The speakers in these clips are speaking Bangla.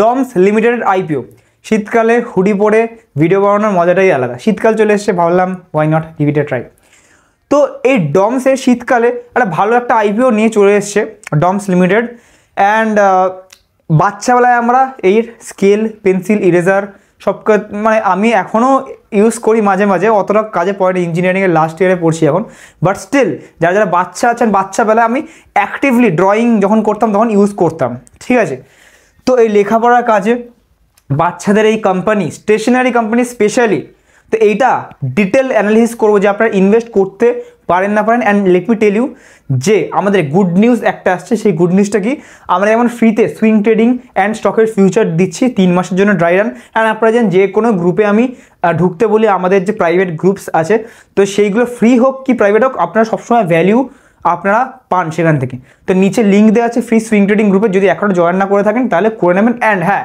ডমস লিমিটেড আইপিও শীতকালে হুডি পরে ভিডিও বানানোর মজাটাই আলাদা শীতকাল চলে এসছে ভাবলাম ওয়াই নট টিভিটা ট্রাই তো এই ডমসের শীতকালে একটা ভালো একটা আইপিও নিয়ে চলে এসছে ডমস লিমিটেড অ্যান্ড বাচ্চাবেলায় আমরা এই স্কেল পেন্সিল ইরেজার সব মানে আমি এখনও ইউজ করি মাঝে মাঝে অতটা কাজে পড়ে ইঞ্জিনিয়ারিংয়ের লাস্ট ইয়ারে পড়ছি এখন বাট স্টিল যারা যারা বাচ্চা আছেন বাচ্চাবেলায় আমি অ্যাক্টিভলি ড্রয়িং যখন করতাম তখন ইউজ করতাম ঠিক আছে তো এই লেখাপড়ার কাজে বাচ্চাদের এই কোম্পানি স্টেশনারি কোম্পানি স্পেশালি তো এইটা ডিটেল অ্যানালিসিস করবো যে আপনারা ইনভেস্ট করতে পারেন না পারেন and let me tell you যে আমাদের গুড নিউজ একটা আসছে সেই গুড নিউজটা কি আমরা যেমন ফ্রিতে সুইং ট্রেডিং অ্যান্ড স্টকের ফিউচার দিচ্ছি তিন মাসের জন্য ড্রাই রান অ্যান্ড আপনারা যেন যে কোনো গ্রুপে আমি ঢুকতে বলি আমাদের যে প্রাইভেট গ্রুপস আছে তো সেইগুলো ফ্রি হোক কি প্রাইভেট হোক আপনারা সবসময় ভ্যালিউ আপনারা পান সেখান থেকে তো নিচে লিঙ্ক দেওয়া আছে ফ্রি সুইং ট্রেডিং গ্রুপে যদি এখনও জয়েন না করে থাকেন তাহলে করে নেবেন অ্যান্ড হ্যাঁ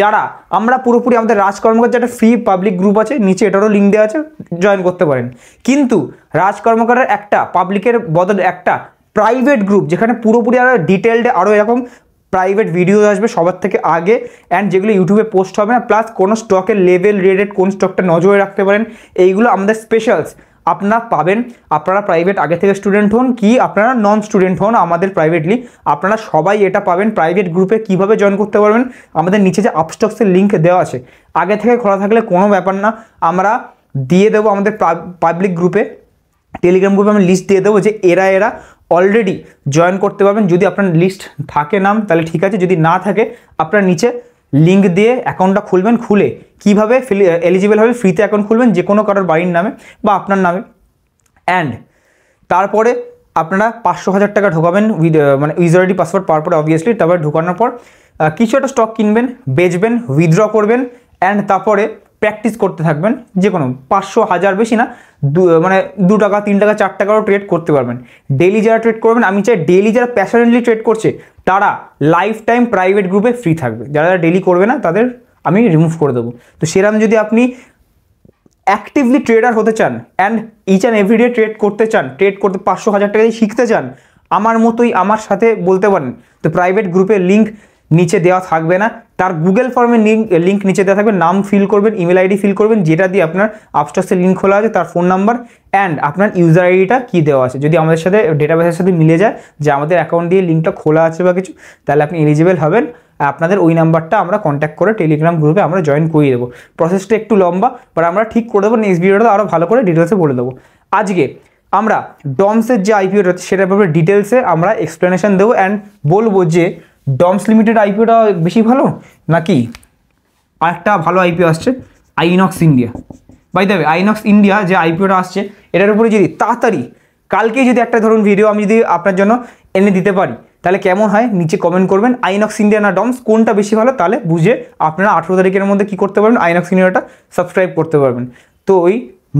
যারা আমরা পুরোপুরি আমাদের রাজকর্মকার কর্মকার একটা ফ্রি পাবলিক গ্রুপ আছে নিচে এটারও লিঙ্ক দেওয়া আছে জয়েন করতে পারেন কিন্তু রাজকর্মকারের একটা পাবলিকের বদলে একটা প্রাইভেট গ্রুপ যেখানে পুরোপুরি আরও ডিটেলড আরও এরকম প্রাইভেট ভিডিও আসবে সবার থেকে আগে অ্যান্ড যেগুলো ইউটিউবে পোস্ট হবে না প্লাস কোনো স্টকের লেভেল রেটেড কোন স্টকটা নজরে রাখতে পারেন এইগুলো আমাদের স্পেশালস আপনারা পাবেন আপনারা প্রাইভেট আগে থেকে স্টুডেন্ট হন কি আপনারা নন স্টুডেন্ট হন আমাদের প্রাইভেটলি আপনারা সবাই এটা পাবেন প্রাইভেট গ্রুপে কিভাবে জয়েন করতে পারবেন আমাদের নিচে যে আপস্টক্সের লিঙ্ক দেওয়া আছে আগে থেকে খোলা থাকলে কোনো ব্যাপার না আমরা দিয়ে দেবো আমাদের পাবলিক গ্রুপে টেলিগ্রাম গ্রুপে আমি লিস্ট দিয়ে দেবো যে এরা এরা অলরেডি জয়েন করতে পারবেন যদি আপনার লিস্ট থাকে নাম তাহলে ঠিক আছে যদি না থাকে আপনার নিচে লিঙ্ক দিয়ে অ্যাকাউন্টটা খুলবেন খুলে কীভাবে এলিজিবল হবে ফ্রিতে অ্যাকাউন্ট খুলবেন যে কোনো কারোর বাড়ির নামে বা আপনার নামে অ্যান্ড তারপরে আপনারা পাঁচশো হাজার টাকা ঢোকাবেন উইথ মানে ইউজার আইডি পাসওয়ার্ড পাওয়ার পরে অবভিয়াসলি তারপরে ঢোকানোর পর কিছু একটা স্টক কিনবেন বেচবেন উইথড্র করবেন অ্যান্ড তারপরে প্র্যাকটিস করতে থাকবেন যে কোনো পাঁচশো হাজার বেশি না মানে দু টাকা তিন টাকা চার টাকারও ট্রেড করতে পারবেন ডেলি যারা ট্রেড করবেন আমি চাই ডেলি যারা প্যাশনেটলি ট্রেড করছে তারা লাইফ টাইম প্রাইভেট গ্রুপে ফ্রি থাকবে যারা যারা ডেলি করবে না তাদের আমি রিমুভ করে দেবো তো সেরকম যদি আপনি অ্যাক্টিভলি ট্রেডার হতে চান and each and everyday trade করতে চান ট্রেড করতে পাঁচশো হাজার টাকা দিয়ে শিখতে চান আমার মতোই আমার সাথে বলতে পারেন তো প্রাইভেট গ্রুপের লিঙ্ক নিচে দেওয়া থাকবে না তার গুগল ফর্মের লিঙ্ক নিচে দেওয়া থাকবে নাম ফিল করবেন ইমেল আইডি ফিল করবেন যেটা দিয়ে আপনার আপস্টসে লিঙ্ক খোলা আছে তার ফোন নাম্বার অ্যান্ড আপনার ইউজার আইডিটা কী দেওয়া আছে যদি আমাদের সাথে ডেটাবেসের সাথে মিলে যায় যে আমাদের অ্যাকাউন্ট দিয়ে লিঙ্কটা খোলা আছে বা কিছু তাহলে আপনি এলিজিবেল হবেন আপনাদের ওই নাম্বারটা আমরা কন্ট্যাক্ট করে টেলিগ্রাম গ্রুপে আমরা জয়েন করিয়ে দেবো প্রসেসটা একটু লম্বা বাট আমরা ঠিক করে দেবো নেক্সট ভিডিওটা আরও ভালো করে ডিটেলসে বলে দেবো আজকে আমরা ডমসের যে আইপিওটা সেটার ব্যাপারে ডিটেলসে আমরা এক্সপ্লেনেশন দেবো অ্যান্ড বলবো যে ডমস লিমিটেড আইপিওটা বেশি ভালো নাকি আরেকটা ভালো আইপিও আসছে আইনক্স ইন্ডিয়া বাই দেবে আইনক্স ইন্ডিয়া যে আইপিওটা আসছে এটার উপরে যদি তাড়াতাড়ি কালকে যদি একটা ধরুন ভিডিও আমি যদি আপনার জন্য এনে দিতে পারি তাহলে কেমন হয় নিচে কমেন্ট করবেন আইনক্স ইন্ডিয়া না ডমস কোনটা বেশি ভালো তাহলে বুঝে আপনারা আঠেরো তারিখের মধ্যে কী করতে পারবেন আইনক্স ইন্ডিয়াটা সাবস্ক্রাইব করতে পারবেন তো ওই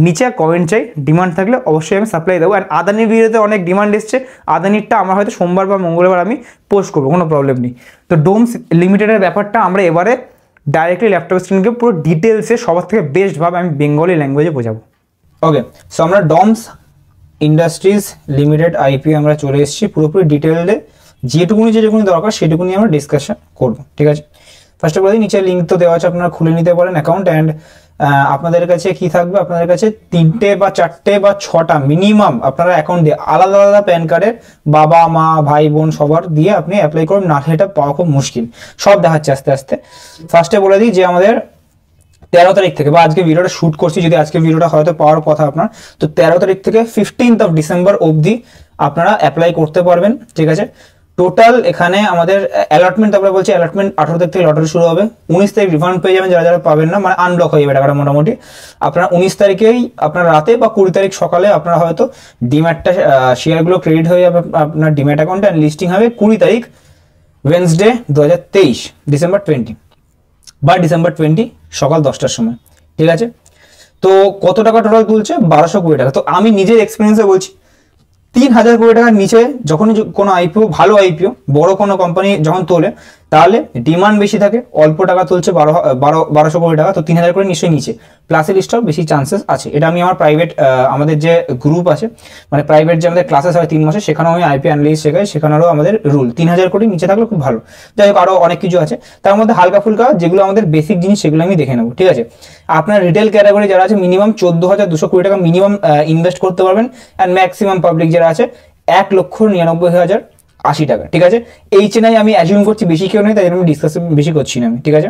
নিচে কমেন্ট চাই ডিমান্ড থাকলে অবশ্যই আমি সাপ্লাই দেবো অ্যান্ড আদানির ভিডিওতে অনেক ডিমান্ড এসছে আদানিরটা আমার হয়তো সোমবার বা মঙ্গলবার আমি পোস্ট করবো কোনো প্রবলেম নেই তো ডোমস লিমিটেডের ব্যাপারটা আমরা এবারে ডাইরেক্টলি ল্যাপটপ স্ক্রিনকে পুরো ডিটেলসে সবার থেকে বেস্টভাবে আমি বেঙ্গলি ল্যাঙ্গুয়েজে বোঝাবো ওকে সো আমরা ডমস ইন্ডাস্ট্রিজ লিমিটেড আইপি আমরা চলে এসেছি পুরোপুরি ডিটেলে যেটুকুনি যেটুকুনি দরকার সেটুকুনি আমরা ডিসকাশন করবো ঠিক আছে ফার্স্ট অফ অল নিচে লিঙ্ক তো দেওয়া আছে আপনারা খুলে নিতে পারেন অ্যাকাউন্ট অ্যান্ড আপনাদের কাছে কি থাকবে আপনাদের কাছে তিনটে বা চারটে বা ছটা মিনিমাম আপনারা অ্যাকাউন্ট দিয়ে আলাদা আলাদা প্যান কার্ডের বাবা মা ভাই বোন সবার দিয়ে আপনি অ্যাপ্লাই করুন না সেটা পাওয়া খুব মুশকিল সব দেখাচ্ছে আস্তে আস্তে ফার্স্টে বলে দিই যে আমাদের তেরো তারিখ থেকে বা আজকে ভিডিওটা শ্যুট করছি যদি আজকে ভিডিওটা হয়তো পাওয়ার কথা আপনার তো তেরো তারিখ থেকে ফিফটিন্থ অফ ডিসেম্বর অবধি আপনারা অ্যাপ্লাই করতে পারবেন ঠিক আছে টোটাল এখানে আমাদের অ্যালটমেন্ট তারপরে বলছি অ্যালটমেন্ট আঠারো তারিখ থেকে লটারি শুরু হবে উনিশ তারিখ রিফান্ড পেয়ে যাবেন যারা যারা পাবেন না মানে আনব্লক হয়ে যাবে টাকাটা মোটামুটি আপনার উনিশ তারিখেই আপনার রাতে বা কুড়ি তারিখ সকালে আপনার হয়তো ডিম্যাটটা শেয়ারগুলো ক্রেডিট হয়ে যাবে আপনার ডিম্যাট অ্যাকাউন্টে লিস্টিং হবে কুড়ি তারিখ ওয়েন্সডে দু হাজার তেইশ ডিসেম্বর টোয়েন্টি বা ডিসেম্বর টোয়েন্টি সকাল দশটার সময় ঠিক আছে তো কত টাকা টোটাল তুলছে বারোশো কুড়ি টাকা তো আমি নিজের এক্সপিরিয়েন্সে বলছি তিন হাজার কোটি টাকার নিচে যখনই কোনো আইপিও ভালো আইপিও বড় কোনো কোম্পানি যখন তোলে তাহলে ডিমান্ড বেশি থাকে অল্প টাকা তুলছে বারো বারো বারোশো কোটি টাকা তো তিন হাজার করে নিশ্চয়ই নিচে প্লাসের স্টক বেশি চান্সেস আছে এটা আমি আমার প্রাইভেট আমাদের যে গ্রুপ আছে মানে প্রাইভেট যে আমাদের ক্লাসেস হয় তিন মাসে সেখানেও আমি আইপি অ্যানালিস শেখাই সেখানেও আমাদের রুল তিন হাজার কোটি নিচে থাকলে খুব ভালো যাই হোক আরও অনেক কিছু আছে তার মধ্যে হালকা ফুলকা যেগুলো আমাদের বেসিক জিনিস সেগুলো আমি দেখে নেবো ঠিক আছে আপনার রিটেল ক্যাটাগরি যারা আছে মিনিমাম চোদ্দো হাজার দুশো কোটি টাকা মিনিমাম ইনভেস্ট করতে পারবেন অ্যান্ড ম্যাক্সিমাম পাবলিক যারা আছে এক লক্ষ নিরানব্বই হাজার আশি টাকা ঠিক আছে এই চেনাই আমি অ্যাজিউম করছি বেশি কেউ নেই তাই আমি ডিসকাস বেশি করছি না আমি ঠিক আছে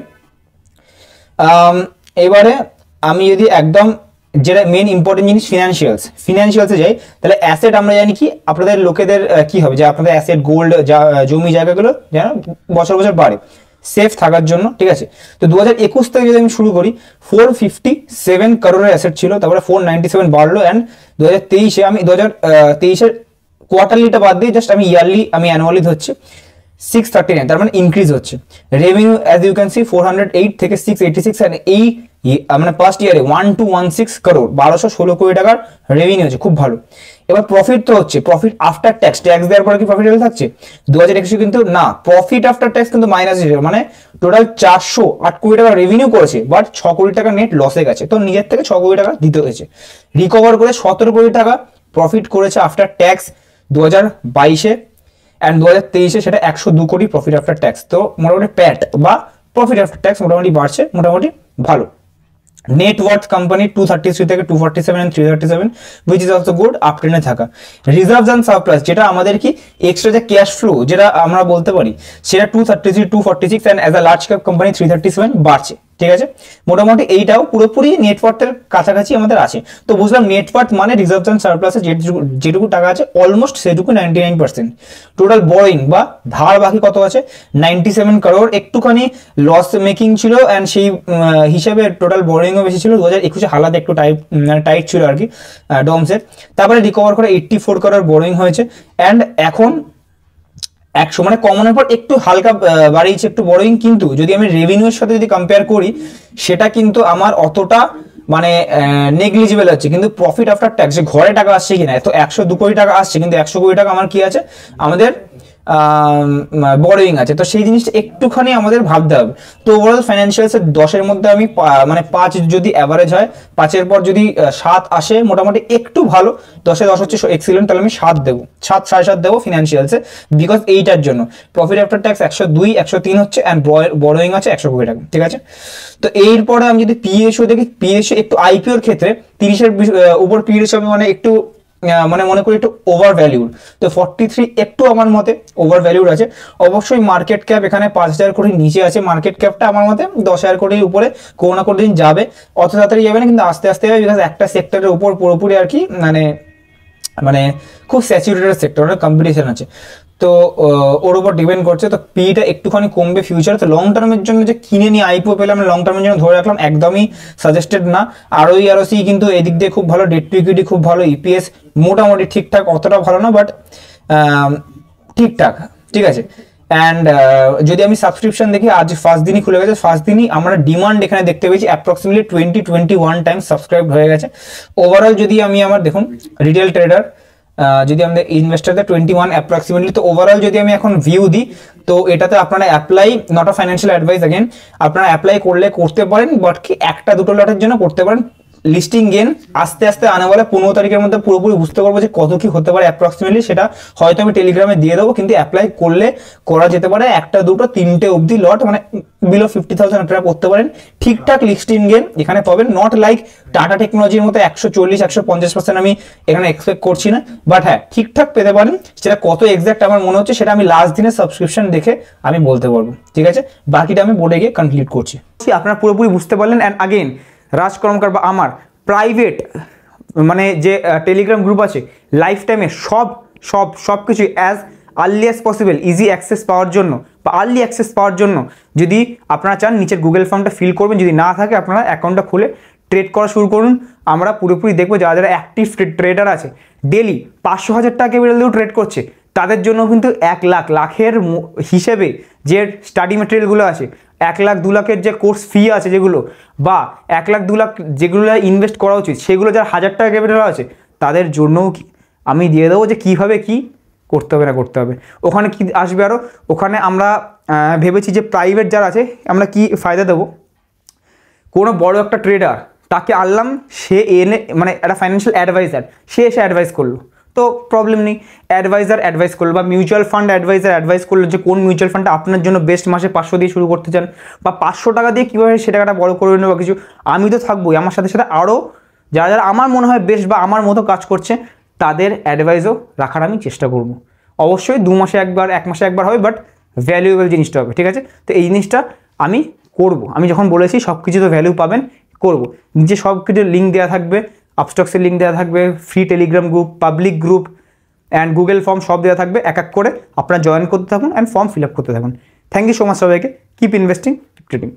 এবারে আমি যদি একদম যেটা মেন ইম্পর্টেন্ট জিনিস ফিনান্সিয়ালস ফিনান্সিয়ালসে যাই তাহলে অ্যাসেট আমরা জানি কি আপনাদের লোকেদের কি হবে যে আপনাদের অ্যাসেট গোল্ড যা জমি জায়গাগুলো যেন বছর বছর বাড়ে সেফ থাকার জন্য ঠিক আছে তো দু হাজার একুশ থেকে যদি আমি শুরু করি ফোর ফিফটি সেভেন কারোরের অ্যাসেট ছিল তারপরে ফোর নাইনটি সেভেন বাড়লো অ্যান্ড দু হাজার তেইশে আমি দু হাজার তেইশের কোয়ার্টারলিটা বাদ দিয়ে জাস্ট আমি ইয়ারলি আমি অ্যানুয়ালি ধরছি সিক্স থার্টি নাইন তার মানে ইনক্রিজ হচ্ছে revenue as you can see four hundred eight থেকে সিক্স এইটি সিক্স এই মানে ফার্স্ট ইয়ারে one two one six crore বারোশো ষোলো কোটি টাকার রেভিনিউ হচ্ছে খুব ভালো এবার প্রফিট তো হচ্ছে প্রফিট আফটার ট্যাক্স ট্যাক্স দেওয়ার পরে কি প্রফিটেবল থাকছে দু হাজার একুশে কিন্তু না প্রফিট আফটার ট্যাক্স কিন্তু মাইনাস মানে টোটাল চারশো আট কোটি টাকা রেভিনিউ করেছে বাট ছ কোটি টাকা নেট লসে গেছে তো নিজের থেকে ছ কোটি টাকা দিতে হয়েছে রিকভার করে সতেরো কোটি টাকা প্রফিট করেছে আফটার ট্যাক্স দু হাজার বাইশে অ্যান্ড দু হাজার তেইশে সেটা একশো দু কোটি প্রফিট আফটার ট্যাক্স তো মোটামুটি প্যাট বা প্রফিট আফটার ট্যাক্স মোটামুটি বাড়ছে মোটামুটি ভালো net worth company two thirty three থেকে two forty seven three thirty seven which is also good আপ ট্রেনে থাকা রিজার্ভস অ্যান্ড সারপ্লাস যেটা আমাদের কি এক্সট্রা যে ক্যাশ ফ্লো যেটা আমরা বলতে পারি সেটা two thirty three two forty six and as a large cap company three thirty seven বাড়ছে ঠিক আছে মোটামুটি এইটাও পুরোপুরি নেটওয়ার্থের কাছাকাছি আমাদের আছে তো বুঝলাম নেটওয়ার্ক মানে রিজার্ভেশন সারপ্লাসে যেটুকু যেটুকু টাকা আছে অলমোস্ট সেটুকু ninety nine percent total borrowing বা ধার বাকি কত আছে নাইনটি সেভেন কারোর একটুখানি লস মেকিং ছিল অ্যান্ড সেই হিসাবে টোটাল বোরিংও বেশি ছিল দু হাজার একুশে হালাত একটু টাইট মানে টাইট ছিল আর কি ডমসের তারপরে রিকভার করে এইট্টি ফোর কারোর বোরিং হয়েছে অ্যান্ড এখন একশো মানে কমনের পর একটু হালকা বাড়িয়েছে একটু বড়ইং কিন্তু যদি আমি রেভিনিউর সাথে যদি কম্পেয়ার করি সেটা কিন্তু আমার অতটা মানে নেগলিজিবল আছে কিন্তু প্রফিট আফটার ট্যাক্স যে ঘরে টাকা আসছে কিনা তো একশো দু কোটি টাকা আসছে কিন্তু একশো কোটি টাকা আমার কি আছে আমাদের বড়িং আছে তো সেই জিনিসটা একটুখানি আমাদের ভাবতে হবে তো ওভারঅল এর দশের মধ্যে আমি মানে পাঁচ যদি অ্যাভারেজ হয় পাঁচের পর যদি সাত আসে মোটামুটি একটু ভালো দশে দশ হচ্ছে এক্সিলেন্ট তাহলে আমি সাত দেবো সাত সাড়ে সাত দেবো ফিনান্সিয়ালসে বিকজ এইটার জন্য প্রফিট আফটার ট্যাক্স একশো দুই একশো তিন হচ্ছে অ্যান্ড বড়িং আছে একশো কোটি টাকা ঠিক আছে তো এরপরে আমি যদি পিএসও দেখি পিএসও একটু আইপিওর ক্ষেত্রে তিরিশের উপর পিএসও আমি মানে একটু মানে মনে করি একটু ওভার ভ্যালিউড তো ফর্টি থ্রি একটু আমার মতে ওভার ভ্যালিউড আছে অবশ্যই মার্কেট ক্যাপ এখানে পাঁচ হাজার কোটির নিচে আছে মার্কেট ক্যাপটা আমার মতে দশ হাজার কোটির উপরে কোনো না কোনো দিন যাবে অত তাড়াতাড়ি যাবে না কিন্তু আস্তে আস্তে যাবে বিকজ একটা সেক্টরের উপর পুরোপুরি আর কি মানে মানে খুব স্যাচুরেটেড সেক্টর কম্পিটিশন আছে তো ওর উপর ডিপেন্ড করছে তো পিটা একটুখানি কমবে ফিউচারে তো লং টার্মের জন্য যে কিনে নিয়ে আইপিও পেলাম লং টার্মের জন্য ধরে রাখলাম একদমই সাজেস্টেড না আরও আরওসি কিন্তু এদিক দিয়ে খুব ভালো ডেট টু ইকুইটি খুব ভালো ইপিএস e মোটামুটি ঠিকঠাক অতটা ভালো না বাট ঠিকঠাক ঠিক আছে অ্যান্ড uh, যদি আমি সাবস্ক্রিপশন দেখি আজ ফার্স্ট দিনই খুলে গেছে ফার্স্ট দিনই আমরা ডিমান্ড এখানে দেখতে পেয়েছি approximately twenty twenty one time subscribe হয়ে গেছে ওভারঅল যদি আমি আমার দেখুন রিটেল ট্রেডার uh, যদি আমাদের ইনভেস্টারদের টোয়েন্টি ওয়ান অ্যাপ্রক্সিমেটলি তো ওভারঅল যদি আমি এখন ভিউ দিই তো এটাতে আপনারা apply not a financial advice again আপনারা অ্যাপ্লাই করলে করতে পারেন বাট কি একটা দুটো লটের জন্য করতে পারেন লিস্টিং গেন আস্তে আস্তে আনা বলে পনেরো তারিখের মধ্যে পুরোপুরি বুঝতে পারবো যে কত কি হতে পারে অ্যাপ্রক্সিমেটলি সেটা হয়তো আমি টেলিগ্রামে দিয়ে দেবো কিন্তু অ্যাপ্লাই করলে করা যেতে পারে একটা দুটো তিনটে অবধি লট মানে বিলো ফিফটি থাউজেন্ড অ্যাপ করতে পারেন ঠিকঠাক লিস্টিং গেন এখানে পাবেন নট লাইক টাটা টেকনোলজির মতো একশো চল্লিশ একশো পঞ্চাশ পার্সেন্ট আমি এখানে এক্সপেক্ট করছি না বাট হ্যাঁ ঠিকঠাক পেতে পারেন সেটা কত এক্স্যাক্ট আমার মনে হচ্ছে সেটা আমি লাস্ট দিনের সাবস্ক্রিপশন দেখে আমি বলতে পারবো ঠিক আছে বাকিটা আমি বোর্ডে গিয়ে কমপ্লিট করছি আপনারা পুরোপুরি বুঝতে পারলেন অ্যান্ড আগেন রাজ কর্মকার বা আমার প্রাইভেট মানে যে টেলিগ্রাম গ্রুপ আছে লাইফ টাইমে সব সব সব কিছু as early as possible easy access পাওয়ার জন্য বা আর্লি অ্যাক্সেস পাওয়ার জন্য যদি আপনারা চান নিচের গুগল ফর্মটা ফিল করবেন যদি না থাকে আপনারা অ্যাকাউন্টটা খুলে ট্রেড করা শুরু করুন আমরা পুরোপুরি দেখবো যারা যারা অ্যাক্টিভ ট্রেডার আছে ডেলি পাঁচশো হাজার টাকা ক্যাপিটাল দিয়েও ট্রেড করছে তাদের জন্য কিন্তু এক লাখ লাখের হিসেবে যে স্টাডি মেটেরিয়ালগুলো আছে এক লাখ দু লাখের যে কোর্স ফি আছে যেগুলো বা এক লাখ দু লাখ যেগুলো ইনভেস্ট করা উচিত সেগুলো যার হাজার টাকা ক্যাপিটাল আছে তাদের জন্যও কি আমি দিয়ে দেবো যে কিভাবে কি করতে হবে না করতে হবে ওখানে কি আসবে আরও ওখানে আমরা ভেবেছি যে প্রাইভেট যারা আছে আমরা কি ফায়দা দেবো কোনো বড় একটা ট্রেডার তাকে আনলাম সে এনে মানে একটা ফাইন্যান্সিয়াল অ্যাডভাইজার সে এসে অ্যাডভাইস করলো তো প্রবলেম নেই অ্যাডভাইজার অ্যাডভাইস করলো বা মিউচুয়াল ফান্ড অ্যাডভাইজার অ্যাডভাইস করলো যে কোন মিউচুয়াল ফান্ডটা আপনার জন্য বেস্ট মাসে পাঁচশো দিয়ে শুরু করতে চান বা পাঁচশো টাকা দিয়ে কীভাবে সে টাকাটা বড় করে নেবো বা কিছু আমি তো থাকবোই আমার সাথে সাথে আরও যারা যারা আমার মনে হয় বেস্ট বা আমার মতো কাজ করছে তাদের অ্যাডভাইসও রাখার আমি চেষ্টা করব অবশ্যই দু মাসে একবার এক মাসে একবার হবে বাট ভ্যালুয়েবল জিনিসটা হবে ঠিক আছে তো এই জিনিসটা আমি করব আমি যখন বলেছি সব কিছু তো ভ্যালু পাবেন করব নিচে সব কিছু লিঙ্ক দেওয়া থাকবে আপস্টক্সের লিঙ্ক দেওয়া থাকবে free Telegram group public group and Google form সব দেওয়া থাকবে এক এক করে আপনারা জয়েন করতে থাকুন অ্যান্ড ফর্ম ফিল আপ করতে থাকুন থ্যাংক ইউ সো মাচ সবাইকে কিপ ইনভেস্টিং কিপ ট্রেডিং